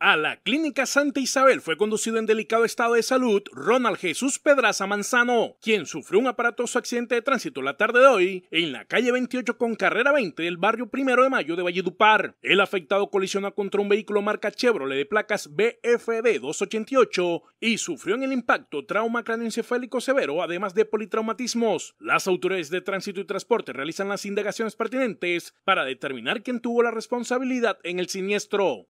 A la Clínica Santa Isabel fue conducido en delicado estado de salud Ronald Jesús Pedraza Manzano, quien sufrió un aparatoso accidente de tránsito la tarde de hoy en la calle 28 con carrera 20 del barrio Primero de Mayo de Valledupar. El afectado colisionó contra un vehículo marca Chevrolet de placas BFD 288 y sufrió en el impacto trauma cráneoencefálico severo, además de politraumatismos. Las autoridades de tránsito y transporte realizan las indagaciones pertinentes para determinar quién tuvo la responsabilidad en el siniestro.